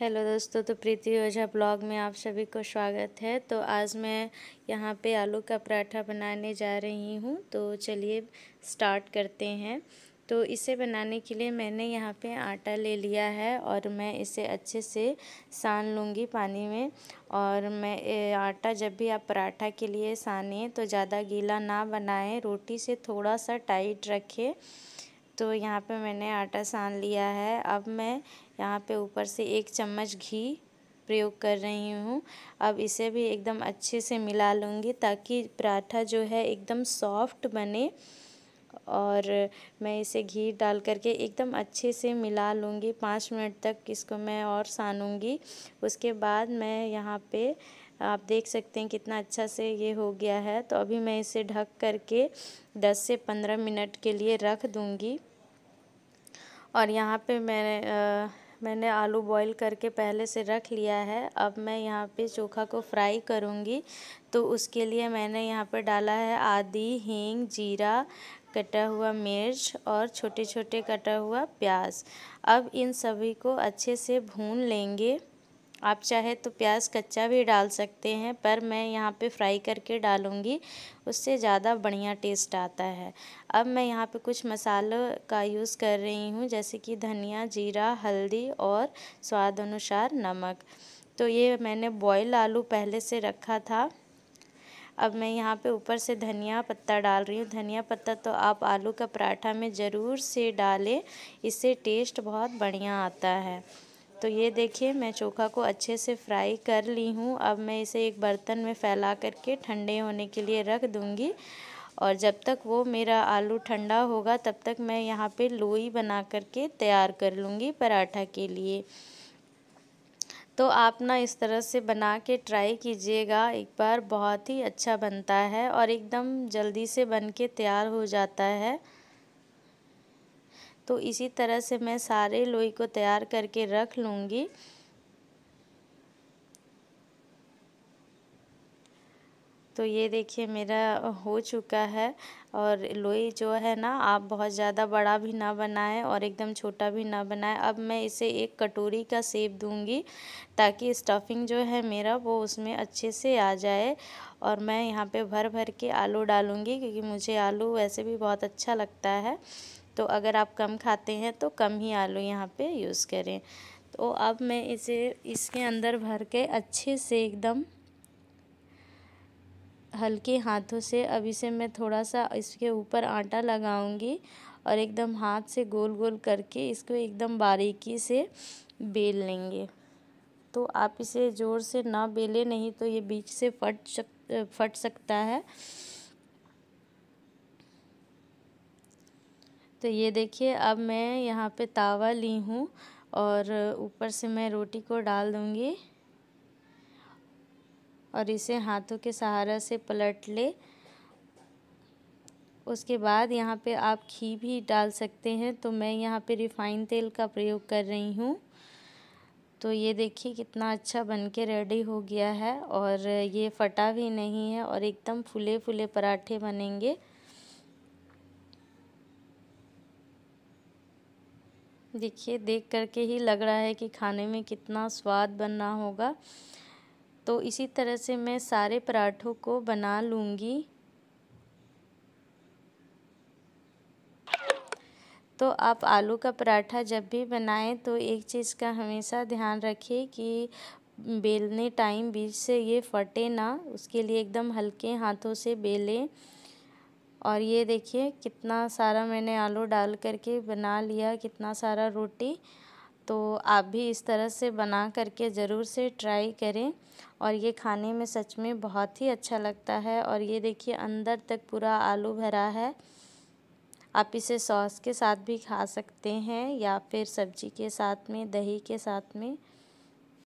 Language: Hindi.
हेलो दोस्तों तो प्रीति ओझा ब्लॉग में आप सभी को स्वागत है तो आज मैं यहाँ पे आलू का पराठा बनाने जा रही हूँ तो चलिए स्टार्ट करते हैं तो इसे बनाने के लिए मैंने यहाँ पे आटा ले लिया है और मैं इसे अच्छे से सान लूँगी पानी में और मैं आटा जब भी आप पराठा के लिए सानें तो ज़्यादा गीला ना बनाएं रोटी से थोड़ा सा टाइट रखें तो यहाँ पे मैंने आटा सान लिया है अब मैं यहाँ पे ऊपर से एक चम्मच घी प्रयोग कर रही हूँ अब इसे भी एकदम अच्छे से मिला लूँगी ताकि पराठा जो है एकदम सॉफ्ट बने और मैं इसे घी डाल करके एकदम अच्छे से मिला लूँगी पाँच मिनट तक इसको मैं और सानूँगी उसके बाद मैं यहाँ पे आप देख सकते हैं कितना अच्छा से ये हो गया है तो अभी मैं इसे ढक करके दस से पंद्रह मिनट के लिए रख दूँगी और यहाँ पे मैंने मैंने आलू बॉईल करके पहले से रख लिया है अब मैं यहाँ पे चोखा को फ्राई करूँगी तो उसके लिए मैंने यहाँ पर डाला है आदि हींग जीरा कटा हुआ मिर्च और छोटे छोटे कटा हुआ प्याज अब इन सभी को अच्छे से भून लेंगे आप चाहे तो प्याज कच्चा भी डाल सकते हैं पर मैं यहाँ पे फ्राई करके डालूँगी उससे ज़्यादा बढ़िया टेस्ट आता है अब मैं यहाँ पे कुछ मसालों का यूज़ कर रही हूँ जैसे कि धनिया जीरा हल्दी और स्वाद अनुसार नमक तो ये मैंने बॉयल आलू पहले से रखा था अब मैं यहाँ पे ऊपर से धनिया पत्ता डाल रही हूँ धनिया पत्ता तो आप आलू का पराठा में ज़रूर से डालें इससे टेस्ट बहुत बढ़िया आता है तो ये देखिए मैं चोखा को अच्छे से फ्राई कर ली हूँ अब मैं इसे एक बर्तन में फैला करके ठंडे होने के लिए रख दूँगी और जब तक वो मेरा आलू ठंडा होगा तब तक मैं यहाँ पे लोई बना करके तैयार कर लूँगी पराठा के लिए तो आप ना इस तरह से बना के ट्राई कीजिएगा एक बार बहुत ही अच्छा बनता है और एकदम जल्दी से बन के तैयार हो जाता है तो इसी तरह से मैं सारे लोई को तैयार करके रख लूँगी तो ये देखिए मेरा हो चुका है और लोई जो है ना आप बहुत ज़्यादा बड़ा भी ना बनाएं और एकदम छोटा भी ना बनाएं अब मैं इसे एक कटोरी का सेब दूंगी ताकि स्टफिंग जो है मेरा वो उसमें अच्छे से आ जाए और मैं यहाँ पे भर भर के आलू डालूँगी क्योंकि मुझे आलू वैसे भी बहुत अच्छा लगता है तो अगर आप कम खाते हैं तो कम ही आलू यहाँ पे यूज़ करें तो अब मैं इसे इसके अंदर भर के अच्छे से एकदम हल्के हाथों से अब इसे मैं थोड़ा सा इसके ऊपर आटा लगाऊंगी और एकदम हाथ से गोल गोल करके इसको एकदम बारीकी से बेल लेंगे तो आप इसे ज़ोर से ना बेलें नहीं तो ये बीच से फट सक फट सकता है तो ये देखिए अब मैं यहाँ पे तावा ली हूँ और ऊपर से मैं रोटी को डाल दूँगी और इसे हाथों के सहारा से पलट ले उसके बाद यहाँ पे आप घी भी डाल सकते हैं तो मैं यहाँ पे रिफाइन तेल का प्रयोग कर रही हूँ तो ये देखिए कितना अच्छा बन के रेडी हो गया है और ये फटा भी नहीं है और एकदम फूले फूले पराठे बनेंगे देखिए देख करके ही लग रहा है कि खाने में कितना स्वाद बनना होगा तो इसी तरह से मैं सारे पराठों को बना लूँगी तो आप आलू का पराठा जब भी बनाएं तो एक चीज़ का हमेशा ध्यान रखिए कि बेलने टाइम बीच से ये फटे ना उसके लिए एकदम हल्के हाथों से बेलें और ये देखिए कितना सारा मैंने आलू डाल करके बना लिया कितना सारा रोटी तो आप भी इस तरह से बना करके ज़रूर से ट्राई करें और ये खाने में सच में बहुत ही अच्छा लगता है और ये देखिए अंदर तक पूरा आलू भरा है आप इसे सॉस के साथ भी खा सकते हैं या फिर सब्जी के साथ में दही के साथ में